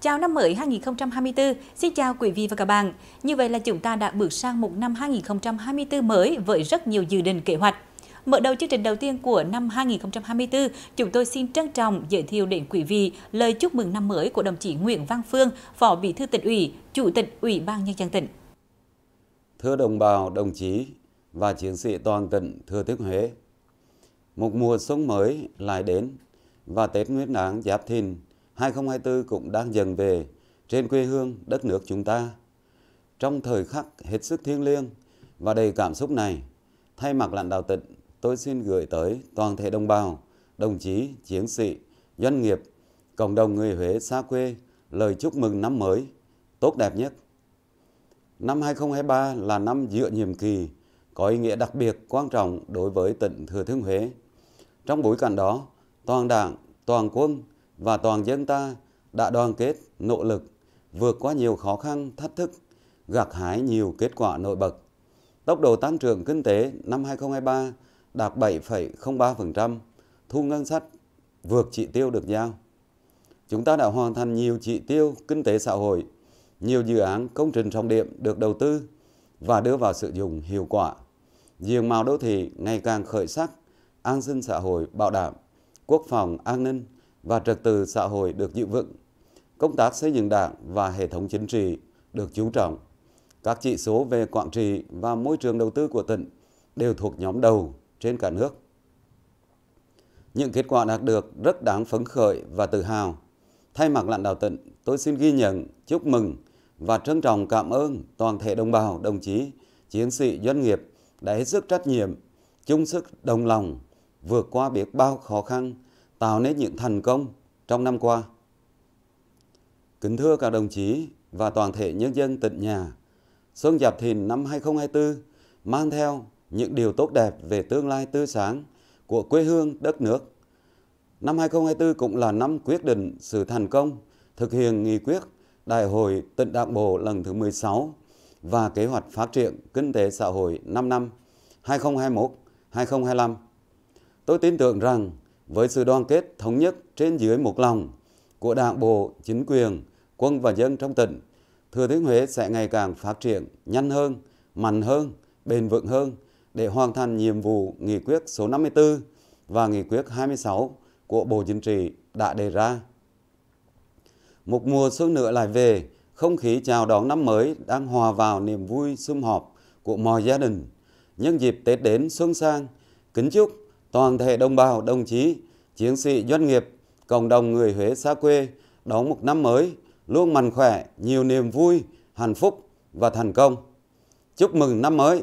Chào năm mới 2024, xin chào quý vị và các bạn. Như vậy là chúng ta đã bước sang một năm 2024 mới với rất nhiều dự định kế hoạch. Mở đầu chương trình đầu tiên của năm 2024, chúng tôi xin trân trọng giới thiệu đến quý vị lời chúc mừng năm mới của đồng chí Nguyễn Văn Phương, Phó Bí thư tỉnh ủy, Chủ tịch Ủy ban Nhân dân tỉnh. Thưa đồng bào, đồng chí và chiến sĩ toàn tỉnh Thừa Thiên Huế, một mùa xuân mới lại đến và Tết Nguyên đán Giáp Thìn 2024 cũng đang dần về trên quê hương đất nước chúng ta. Trong thời khắc hết sức thiêng liêng và đầy cảm xúc này, thay mặt lãnh đạo tỉnh, tôi xin gửi tới toàn thể đồng bào, đồng chí, chiến sĩ, doanh nghiệp, cộng đồng người Huế xa quê lời chúc mừng năm mới tốt đẹp nhất. Năm 2023 là năm dựa nhiệm kỳ, có ý nghĩa đặc biệt quan trọng đối với tỉnh Thừa Thiên Huế. Trong bối cảnh đó, toàn đảng, toàn quân và toàn dân ta đã đoàn kết, nỗ lực, vượt qua nhiều khó khăn, thách thức, gặt hái nhiều kết quả nổi bật. Tốc độ tăng trưởng kinh tế năm 2023 đạt 7,03%, thu ngân sách vượt chỉ tiêu được giao. Chúng ta đã hoàn thành nhiều chỉ tiêu kinh tế xã hội, nhiều dự án công trình trọng điểm được đầu tư và đưa vào sử dụng hiệu quả. Diện mạo đô thị ngày càng khởi sắc, an sinh xã hội bảo đảm, quốc phòng an ninh và trật tự xã hội được giữ vững. Công tác xây dựng đảng và hệ thống chính trị được chú trọng. Các chỉ số về quản trị và môi trường đầu tư của tỉnh đều thuộc nhóm đầu trên cả nước. Những kết quả đạt được rất đáng phấn khởi và tự hào. Thay mặt lãnh đạo tỉnh, tôi xin ghi nhận, chúc mừng và trân trọng cảm ơn toàn thể đồng bào, đồng chí, chiến sĩ, doanh nghiệp đã hết sức trách nhiệm, chung sức đồng lòng, vượt qua biết bao khó khăn, tạo nên những thành công trong năm qua. Kính thưa các đồng chí và toàn thể nhân dân tỉnh nhà, Xuân Giáp Thìn năm 2024 mang theo những điều tốt đẹp về tương lai tươi sáng của quê hương đất nước. Năm 2024 cũng là năm quyết định sự thành công thực hiện nghị quyết Đại hội tỉnh Đảng Bộ lần thứ 16 và kế hoạch phát triển kinh tế xã hội 5 năm 2021-2025. Tôi tin tưởng rằng với sự đoàn kết thống nhất trên dưới một lòng của Đảng bộ, chính quyền, quân và dân trong tỉnh, Thừa Thiên Huế sẽ ngày càng phát triển nhanh hơn, mạnh hơn, bền vững hơn để hoàn thành nhiệm vụ nghị quyết số 54 và nghị quyết 26 của Bộ Chính trị đã đề ra. Một mùa xuân nữa lại về, không khí chào đón năm mới đang hòa vào niềm vui sum họp của mọi gia đình. Nhân dịp Tết đến xuân sang, kính chúc toàn thể đồng bào, đồng chí, chiến sĩ doanh nghiệp, cộng đồng người Huế xa quê đón một năm mới luôn mạnh khỏe, nhiều niềm vui, hạnh phúc và thành công. Chúc mừng năm mới